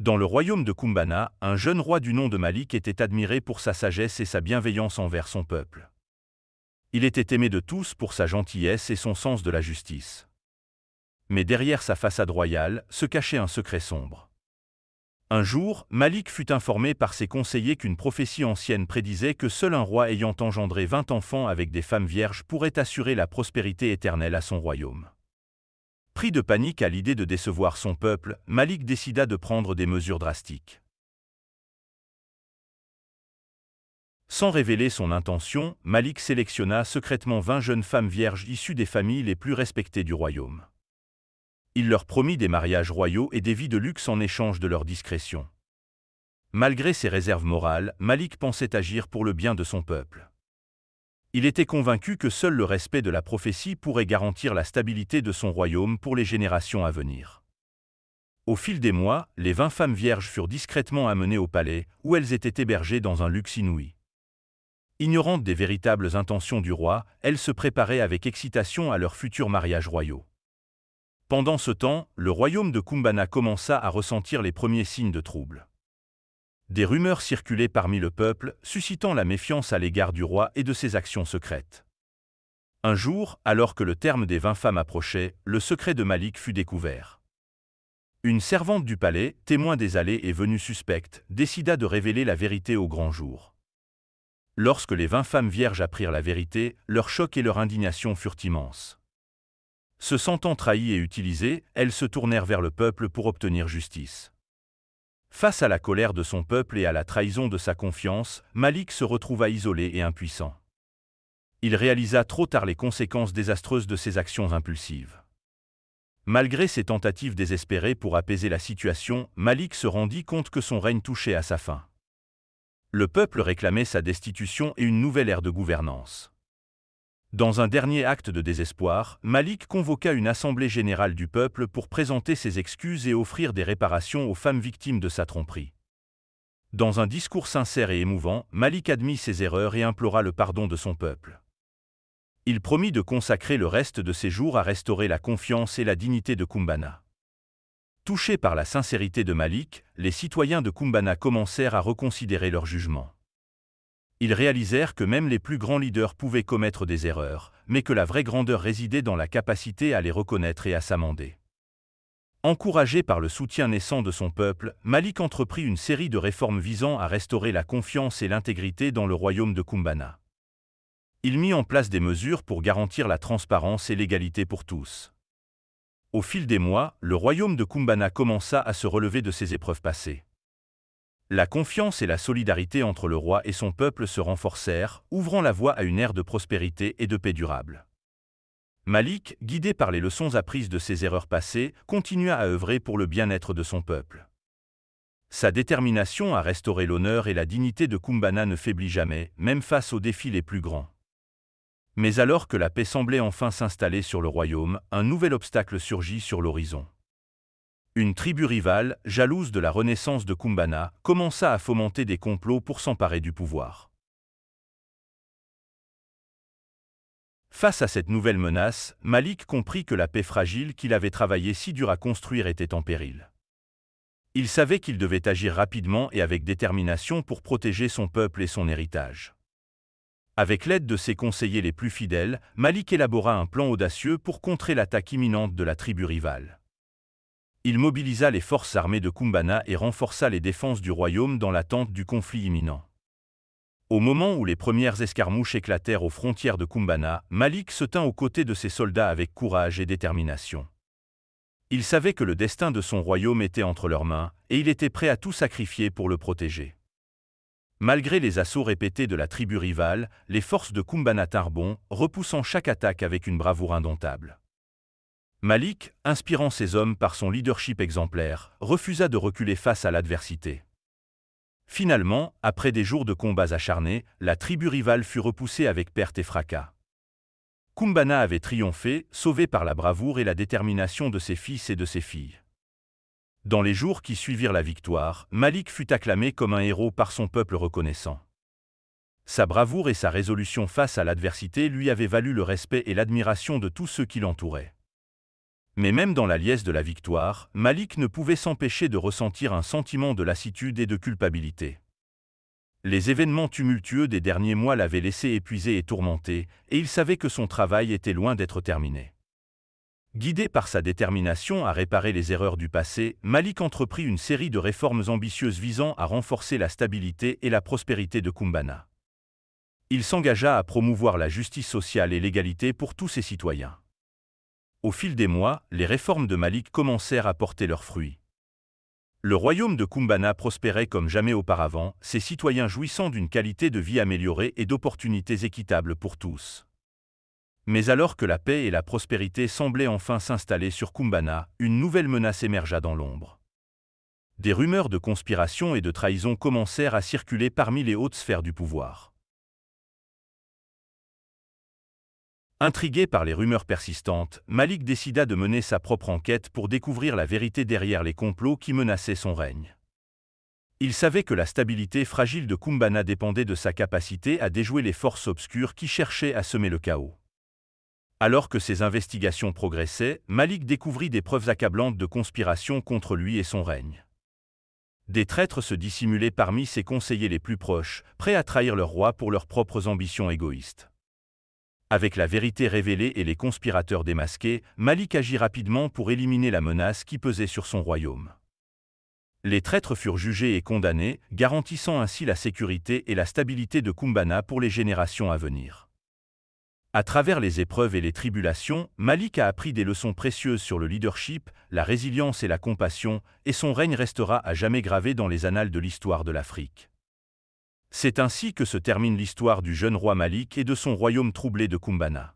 Dans le royaume de Kumbana, un jeune roi du nom de Malik était admiré pour sa sagesse et sa bienveillance envers son peuple. Il était aimé de tous pour sa gentillesse et son sens de la justice. Mais derrière sa façade royale se cachait un secret sombre. Un jour, Malik fut informé par ses conseillers qu'une prophétie ancienne prédisait que seul un roi ayant engendré vingt enfants avec des femmes vierges pourrait assurer la prospérité éternelle à son royaume. Pris de panique à l'idée de décevoir son peuple, Malik décida de prendre des mesures drastiques. Sans révéler son intention, Malik sélectionna secrètement 20 jeunes femmes vierges issues des familles les plus respectées du royaume. Il leur promit des mariages royaux et des vies de luxe en échange de leur discrétion. Malgré ses réserves morales, Malik pensait agir pour le bien de son peuple il était convaincu que seul le respect de la prophétie pourrait garantir la stabilité de son royaume pour les générations à venir. Au fil des mois, les vingt femmes vierges furent discrètement amenées au palais, où elles étaient hébergées dans un luxe inouï. Ignorantes des véritables intentions du roi, elles se préparaient avec excitation à leurs futurs mariages royaux. Pendant ce temps, le royaume de Kumbana commença à ressentir les premiers signes de trouble des rumeurs circulaient parmi le peuple, suscitant la méfiance à l'égard du roi et de ses actions secrètes. Un jour, alors que le terme des vingt femmes approchait, le secret de Malik fut découvert. Une servante du palais, témoin des allées et venues suspectes, décida de révéler la vérité au grand jour. Lorsque les vingt femmes vierges apprirent la vérité, leur choc et leur indignation furent immenses. Se sentant trahies et utilisées, elles se tournèrent vers le peuple pour obtenir justice. Face à la colère de son peuple et à la trahison de sa confiance, Malik se retrouva isolé et impuissant. Il réalisa trop tard les conséquences désastreuses de ses actions impulsives. Malgré ses tentatives désespérées pour apaiser la situation, Malik se rendit compte que son règne touchait à sa fin. Le peuple réclamait sa destitution et une nouvelle ère de gouvernance. Dans un dernier acte de désespoir, Malik convoqua une assemblée générale du peuple pour présenter ses excuses et offrir des réparations aux femmes victimes de sa tromperie. Dans un discours sincère et émouvant, Malik admit ses erreurs et implora le pardon de son peuple. Il promit de consacrer le reste de ses jours à restaurer la confiance et la dignité de Kumbana. Touchés par la sincérité de Malik, les citoyens de Kumbana commencèrent à reconsidérer leur jugement ils réalisèrent que même les plus grands leaders pouvaient commettre des erreurs, mais que la vraie grandeur résidait dans la capacité à les reconnaître et à s'amender. Encouragé par le soutien naissant de son peuple, Malik entreprit une série de réformes visant à restaurer la confiance et l'intégrité dans le royaume de Kumbana. Il mit en place des mesures pour garantir la transparence et l'égalité pour tous. Au fil des mois, le royaume de Kumbana commença à se relever de ses épreuves passées. La confiance et la solidarité entre le roi et son peuple se renforcèrent, ouvrant la voie à une ère de prospérité et de paix durable. Malik, guidé par les leçons apprises de ses erreurs passées, continua à œuvrer pour le bien-être de son peuple. Sa détermination à restaurer l'honneur et la dignité de Kumbana ne faiblit jamais, même face aux défis les plus grands. Mais alors que la paix semblait enfin s'installer sur le royaume, un nouvel obstacle surgit sur l'horizon. Une tribu rivale, jalouse de la renaissance de Kumbana, commença à fomenter des complots pour s'emparer du pouvoir. Face à cette nouvelle menace, Malik comprit que la paix fragile qu'il avait travaillé si dur à construire était en péril. Il savait qu'il devait agir rapidement et avec détermination pour protéger son peuple et son héritage. Avec l'aide de ses conseillers les plus fidèles, Malik élabora un plan audacieux pour contrer l'attaque imminente de la tribu rivale il mobilisa les forces armées de Kumbana et renforça les défenses du royaume dans l'attente du conflit imminent. Au moment où les premières escarmouches éclatèrent aux frontières de Kumbana, Malik se tint aux côtés de ses soldats avec courage et détermination. Il savait que le destin de son royaume était entre leurs mains, et il était prêt à tout sacrifier pour le protéger. Malgré les assauts répétés de la tribu rivale, les forces de Kumbana Tarbon, repoussant chaque attaque avec une bravoure indomptable. Malik, inspirant ses hommes par son leadership exemplaire, refusa de reculer face à l'adversité. Finalement, après des jours de combats acharnés, la tribu rivale fut repoussée avec perte et fracas. Kumbana avait triomphé, sauvé par la bravoure et la détermination de ses fils et de ses filles. Dans les jours qui suivirent la victoire, Malik fut acclamé comme un héros par son peuple reconnaissant. Sa bravoure et sa résolution face à l'adversité lui avaient valu le respect et l'admiration de tous ceux qui l'entouraient. Mais même dans la liesse de la victoire, Malik ne pouvait s'empêcher de ressentir un sentiment de lassitude et de culpabilité. Les événements tumultueux des derniers mois l'avaient laissé épuisé et tourmenté, et il savait que son travail était loin d'être terminé. Guidé par sa détermination à réparer les erreurs du passé, Malik entreprit une série de réformes ambitieuses visant à renforcer la stabilité et la prospérité de Kumbana. Il s'engagea à promouvoir la justice sociale et l'égalité pour tous ses citoyens. Au fil des mois, les réformes de Malik commencèrent à porter leurs fruits. Le royaume de Kumbana prospérait comme jamais auparavant, ses citoyens jouissant d'une qualité de vie améliorée et d'opportunités équitables pour tous. Mais alors que la paix et la prospérité semblaient enfin s'installer sur Kumbana, une nouvelle menace émergea dans l'ombre. Des rumeurs de conspiration et de trahison commencèrent à circuler parmi les hautes sphères du pouvoir. Intrigué par les rumeurs persistantes, Malik décida de mener sa propre enquête pour découvrir la vérité derrière les complots qui menaçaient son règne. Il savait que la stabilité fragile de Kumbana dépendait de sa capacité à déjouer les forces obscures qui cherchaient à semer le chaos. Alors que ses investigations progressaient, Malik découvrit des preuves accablantes de conspiration contre lui et son règne. Des traîtres se dissimulaient parmi ses conseillers les plus proches, prêts à trahir leur roi pour leurs propres ambitions égoïstes. Avec la vérité révélée et les conspirateurs démasqués, Malik agit rapidement pour éliminer la menace qui pesait sur son royaume. Les traîtres furent jugés et condamnés, garantissant ainsi la sécurité et la stabilité de Kumbana pour les générations à venir. À travers les épreuves et les tribulations, Malik a appris des leçons précieuses sur le leadership, la résilience et la compassion, et son règne restera à jamais gravé dans les annales de l'histoire de l'Afrique. C'est ainsi que se termine l'histoire du jeune roi Malik et de son royaume troublé de Kumbana.